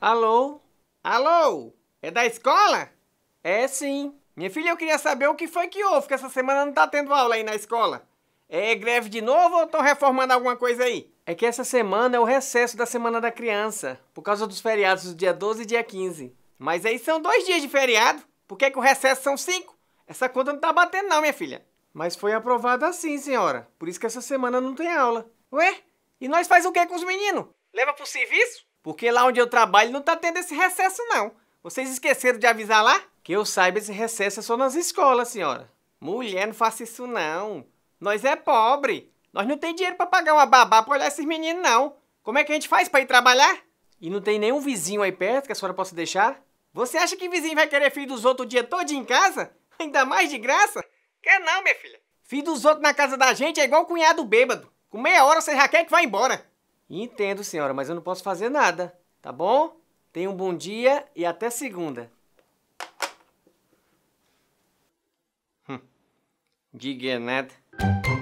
Alô? Alô? É da escola? É sim. Minha filha, eu queria saber o que foi que houve, que essa semana não tá tendo aula aí na escola. É greve de novo ou estão reformando alguma coisa aí? É que essa semana é o recesso da Semana da Criança, por causa dos feriados do dia 12 e dia 15. Mas aí são dois dias de feriado. Por que, é que o recesso são cinco? Essa conta não tá batendo não, minha filha. Mas foi aprovado assim, senhora. Por isso que essa semana não tem aula. Ué? E nós faz o que com os meninos? Leva pro serviço? Porque lá onde eu trabalho não tá tendo esse recesso, não. Vocês esqueceram de avisar lá? Que eu saiba, esse recesso é só nas escolas, senhora. Mulher, não faça isso, não. Nós é pobre. Nós não tem dinheiro para pagar uma babá pra olhar esses meninos, não. Como é que a gente faz para ir trabalhar? E não tem nenhum vizinho aí perto que a senhora possa deixar? Você acha que vizinho vai querer filho dos outros o dia todo em casa? Ainda mais de graça? Quer não, minha filha. Filho dos outros na casa da gente é igual cunhado bêbado. Com meia hora você já quer que vá embora. Entendo, senhora, mas eu não posso fazer nada, tá bom? Tenha um bom dia e até segunda. Hum. Diga nada. Né?